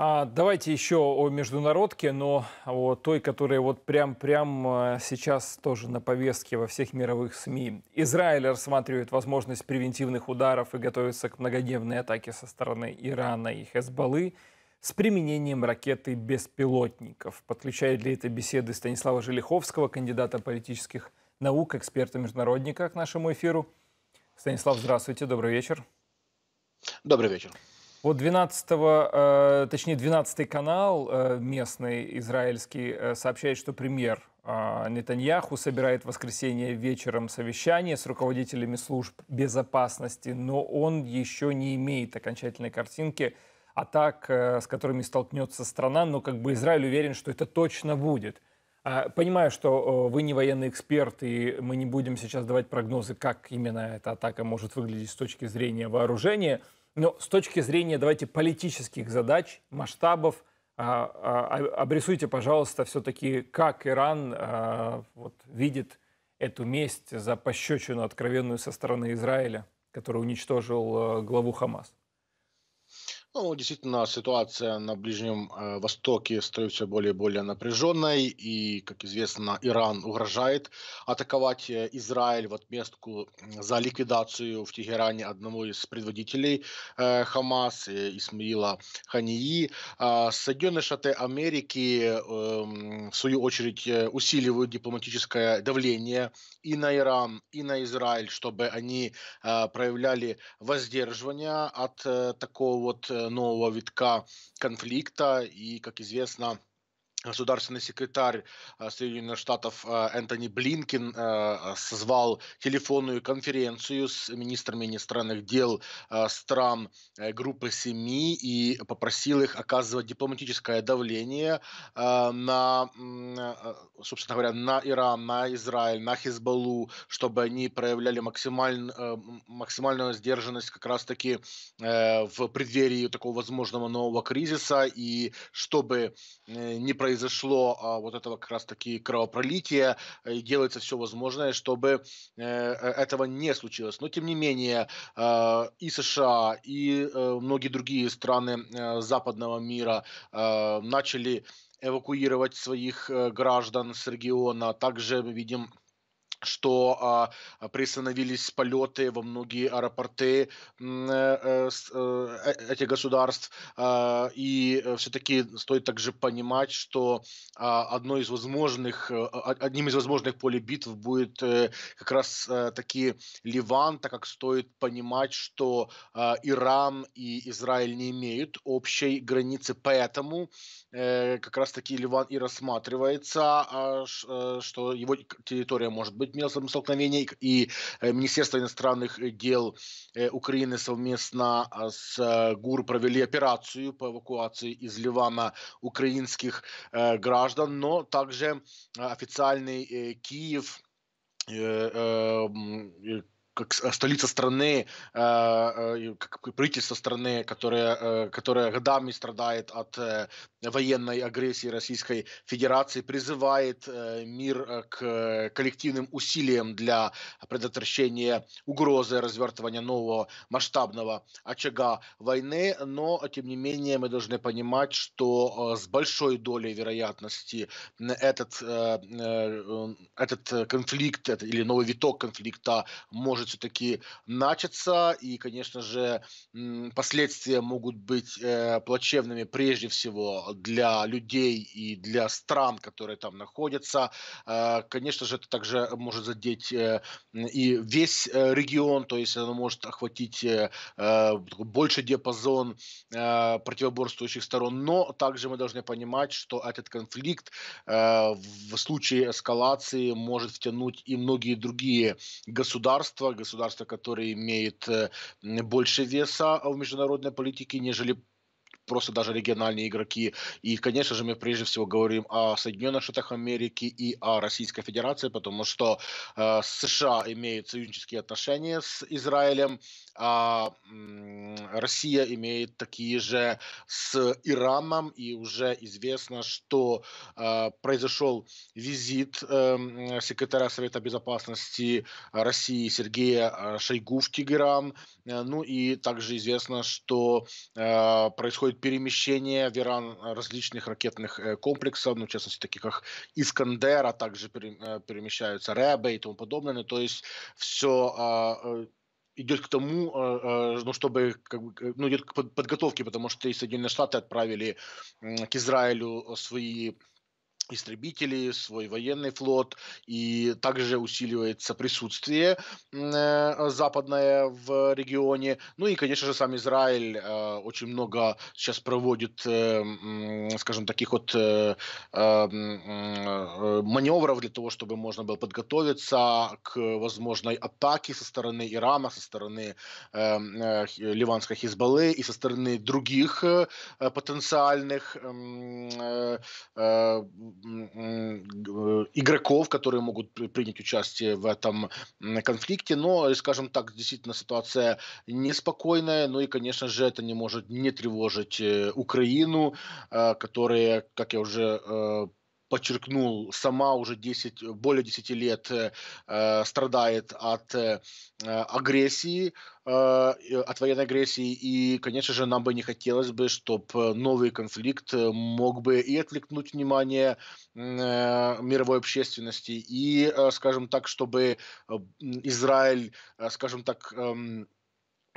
А, давайте еще о международке, но а, о той, которая вот прям-прям а, сейчас тоже на повестке во всех мировых СМИ. Израиль рассматривает возможность превентивных ударов и готовится к многодневной атаке со стороны Ирана и Хезбаллы с применением ракеты беспилотников. Подключает для этой беседы Станислава Желиховского, кандидата политических наук, эксперта-международника к нашему эфиру. Станислав, здравствуйте, добрый вечер. Добрый вечер. Вот 12 э, точнее, 12 канал э, местный израильский э, сообщает, что премьер а, Нетаньяху собирает в воскресенье вечером совещание с руководителями служб безопасности, но он еще не имеет окончательной картинки атак, с которыми столкнется страна, но как бы Израиль уверен, что это точно будет. А, понимаю, что вы не военный эксперт, и мы не будем сейчас давать прогнозы, как именно эта атака может выглядеть с точки зрения вооружения – но с точки зрения, давайте, политических задач, масштабов, а, а, а, обрисуйте, пожалуйста, все-таки, как Иран вот, видит эту месть за пощечину откровенную со стороны Израиля, который уничтожил главу Хамас. Ну, действительно, ситуация на Ближнем э, Востоке становится все более и более напряженной, и, как известно, Иран угрожает атаковать э, Израиль в отместку за ликвидацию в Тегеране одного из предводителей э, Хамас, Исмаила Хании. А, Соединенные Штаты Америки, эм, в свою очередь, усиливают дипломатическое давление и на Иран, и на Израиль, чтобы они проявляли воздерживание от такого вот нового витка конфликта. И, как известно, государственный секретарь э, Соединенных Штатов э, Энтони Блинкин э, созвал телефонную конференцию с министрами иностранных дел стран группы семи и попросил их оказывать дипломатическое давление на, собственно говоря, на Иран, на Израиль, на Хизбаллу, чтобы они проявляли максималь, максимальную сдержанность как раз-таки в преддверии такого возможного нового кризиса и чтобы не произошло произошло а, вот этого как раз-таки кровопролития, э, и делается все возможное, чтобы э, э, этого не случилось. Но, тем не менее, э, и США, и э, многие другие страны э, западного мира э, начали эвакуировать своих э, граждан с региона. Также мы видим что а, а, приостановились полеты во многие аэропорты э э, э, э, этих государств. А, э, и все-таки стоит также понимать, что а, одно из возможных, э, одним из возможных полей битв будет как раз таки Ливан, так как стоит понимать, что а, Иран и Израиль не имеют общей границы, поэтому как раз таки Ливан и рассматривается, что его территория может быть быть местом столкновений, и э, Министерство иностранных э, дел э, Украины совместно а, с ГУР провели операцию по эвакуации из Ливана украинских граждан, но также официальный Киев как э, столица страны, э, э, как правительство страны, которое, которое годами страдает от военной агрессии Российской Федерации, призывает мир к коллективным усилиям для предотвращения угрозы развертывания нового масштабного очага войны, но, тем не менее, мы должны понимать, что с большой долей вероятности этот, этот конфликт или новый виток конфликта может может все-таки начаться, и, конечно же, последствия могут быть э, плачевными прежде всего для людей и для стран, которые там находятся. Э, конечно же, это также может задеть э, и весь регион, то есть оно может охватить больше диапазон противоборствующих сторон, но также мы должны понимать, что этот конфликт в случае эскалации может втянуть и многие другие государства, государство, которое имеет э, больше веса в международной политике, нежели просто даже региональные игроки. И, конечно же, мы прежде всего говорим о Соединенных Штатах Америки и о Российской Федерации, потому что э, США имеют союзнические отношения с Израилем, а э, Россия имеет такие же с Ираном, и уже известно, что э, произошел визит э, секретаря Совета Безопасности России Сергея э, Шойгу в Тегеран. Э, ну и также известно, что э, происходит перемещение в Иран э, различных ракетных э, комплексов, ну, в частности, таких как Искандер, а также э, перемещаются Рэбы и тому подобное. Ну, то есть все а, идет к тому, ну, чтобы, как бы, ну, идет к подготовке, потому что и Соединенные Штаты отправили к Израилю свои истребители, свой военный флот, и также усиливается присутствие э, западное в регионе. Ну и, конечно же, сам Израиль э, очень много сейчас проводит, э, скажем, таких вот э, э, э, маневров для того, чтобы можно было подготовиться к возможной атаке со стороны Ирана, со стороны ливанской Хизбаллы и со стороны других потенциальных Э, игроков, которые могут принять участие в этом конфликте. Но, э, скажем так, действительно ситуация неспокойная. Ну и, конечно же, это не может не тревожить э, Украину, которая, как я уже подчеркнул, сама уже 10, более 10 лет э, э, страдает от э, э агрессии, э, от военной агрессии, и, конечно же, нам бы не хотелось бы, чтобы э, новый конфликт мог бы и отвлекнуть внимание э, мировой общественности, и, э, скажем так, чтобы Израиль, э, скажем так, э,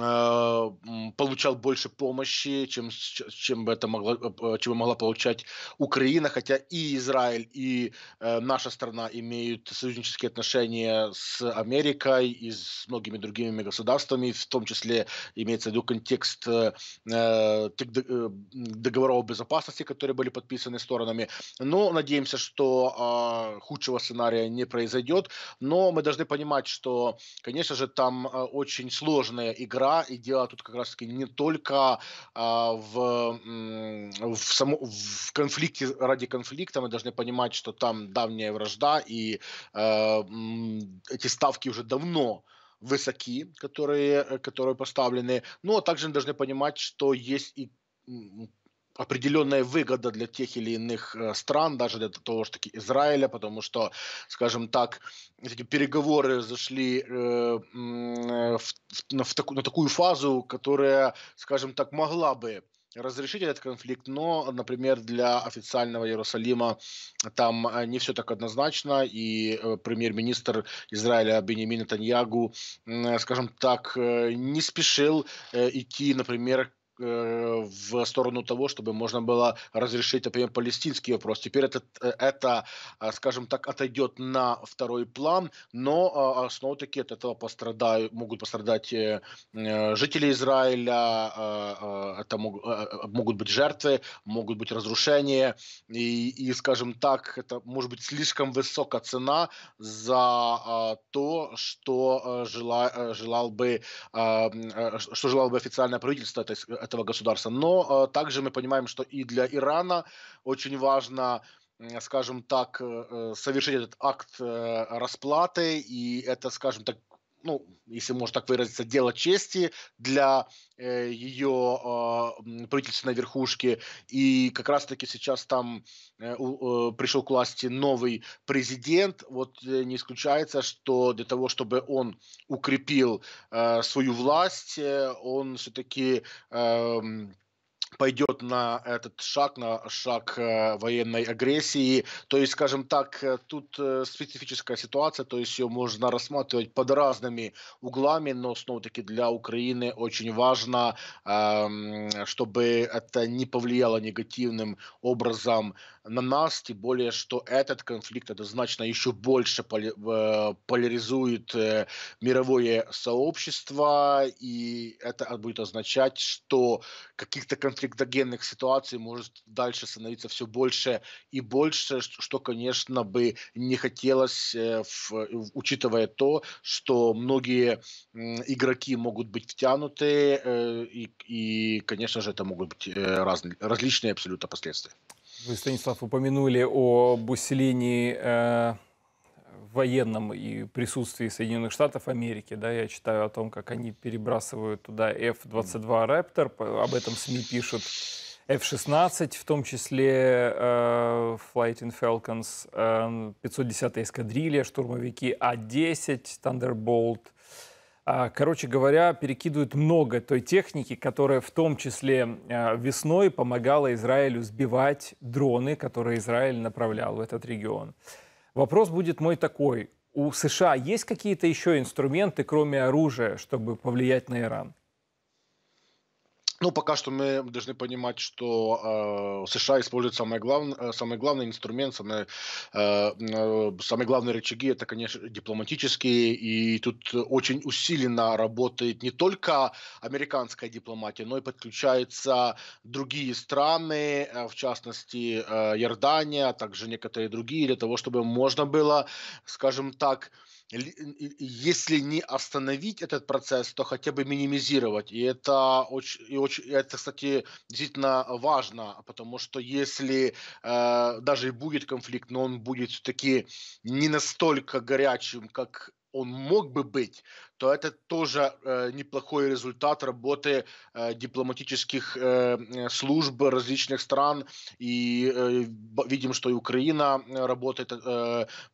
а, получал больше помощи, чем, чем, это могло, чем могла получать Украина, хотя и Израиль, и э, наша страна имеют союзнические отношения с Америкой и с многими другими государствами, в том числе имеется в виду контекст э, э, э договоров безопасности, которые были подписаны сторонами. Но надеемся, что э, худшего сценария не произойдет, но мы должны понимать, что, конечно же, там э, очень сложная игра игра, и дело тут как раз-таки не только э, в, в, само, в конфликте ради конфликта, мы должны понимать, что там давняя вражда, и э, эти ставки уже давно высоки, которые, э, которые поставлены, но ну, а также мы должны понимать, что есть и определенная выгода для тех или иных э, стран, даже для того же таки Израиля, потому что, скажем так, эти переговоры зашли э, в, в таку, на такую фазу, которая, скажем так, могла бы разрешить этот конфликт, но, например, для официального Иерусалима там э, не все так однозначно, и э, премьер-министр Израиля Бенемин Таньягу, скажем так, не спешил идти, например, Э, в сторону того, чтобы можно было разрешить, например, палестинский вопрос. Теперь это, э, это э, скажем так, отойдет на второй план, но снова-таки от этого пострадают, могут пострадать жители Израиля, это могут быть жертвы, могут быть разрушения, и, и скажем так, это может быть слишком высокая цена за то, что желал, желал бы, что желал бы официальное правительство этой, этого государства. Но э, также мы понимаем, что и для Ирана очень важно скажем так, э, э, совершить этот акт расплаты, и это, скажем так, ну, если можно так выразиться, дело чести для э, ее э, а, правительственной верхушки. И как раз-таки сейчас там э, у, э, пришел к власти новый президент. Вот э, не исключается, что для того, чтобы он укрепил э, свою власть, э, он все-таки... Э, эм, пойдет на этот шаг, на шаг э, военной агрессии. То есть, скажем так, э, тут э, специфическая ситуация, то есть ее можно рассматривать под разными углами, но снова-таки для Украины очень важно, эм, чтобы это не повлияло негативным образом на нас, тем более, что этот конфликт однозначно еще больше э, поляризует э, мировое сообщество, и это будет означать, что каких-то конфликтогенных ситуаций может дальше становиться все больше и больше, что, конечно, бы не хотелось, э, учитывая то, что многие игроки могут быть втянуты, и, и конечно же, это могут быть разные, различные абсолютно последствия. Вы, Станислав, упомянули об усилении э, военном и присутствии Соединенных Штатов Америки. Да, я читаю о том, как они перебрасывают туда F-22 Raptor, об этом СМИ пишут. F-16, в том числе э, Flighting Falcons, э, 510-я эскадрилья, штурмовики А-10, Thunderbolt, э, а, короче говоря, перекидывают много той техники, которая в том числе а, весной помогала Израилю сбивать дроны, которые Израиль направлял в этот регион. Вопрос будет мой такой. У США есть какие-то еще инструменты, кроме оружия, чтобы повлиять на Иран? Ну, пока что мы должны понимать, что э, США используют самый, глав, э, самый главный инструмент, самые, э, э, самые главные рычаги, это, конечно, дипломатические. И тут очень усиленно работает не только американская дипломатия, но и подключаются другие страны, э, в частности, э, Иордания, а также некоторые другие, для того, чтобы можно было, скажем так, если не остановить этот процесс, то хотя бы минимизировать. И это очень, и очень, это, кстати, действительно важно, потому что если э, даже и будет конфликт, но он будет все-таки не настолько горячим, как он мог бы быть, то это тоже э, неплохой результат работы э, дипломатических э, э служб различных стран. И э, видим, что и Украина э, работает э,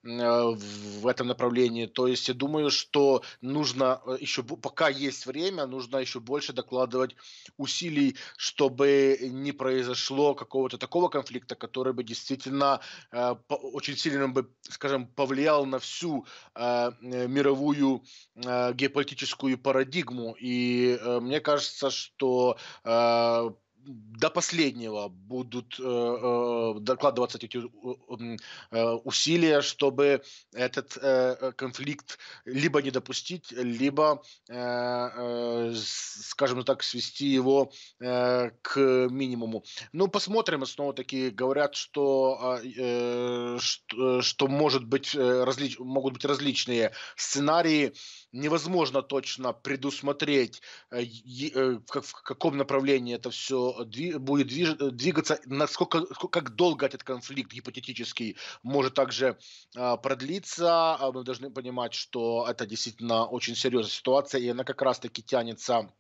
э, в этом направлении. То есть я думаю, что нужно еще, пока есть время, нужно еще больше докладывать усилий, чтобы не произошло какого-то такого конфликта, который бы действительно э, по, очень сильно бы, скажем, повлиял на всю э, мировую э, геополитическую парадигму. И э, мне кажется, что э, до последнего будут э, э докладываться эти э, э, усилия, чтобы этот э, э, конфликт либо не допустить, либо, э, э, скажем так, свести его э, к минимуму. Ну, посмотрим. Снова-таки говорят, что, а, э, что, что может быть, разли... могут быть различные сценарии невозможно точно предусмотреть, в каком направлении это все будет двигаться, насколько, как долго этот конфликт гипотетический может также а, продлиться. А, мы должны понимать, что это действительно очень серьезная ситуация, и она как раз-таки тянется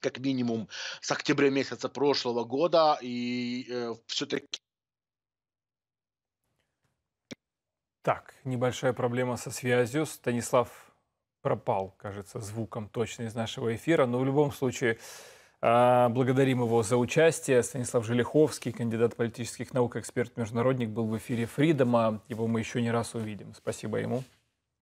как минимум с октября месяца прошлого года, и э, все-таки Так, небольшая проблема со связью. Станислав пропал, кажется, звуком точно из нашего эфира, но в любом случае а, благодарим его за участие. Станислав Желиховский, кандидат политических наук, эксперт-международник, был в эфире «Фридома». Его мы еще не раз увидим. Спасибо ему.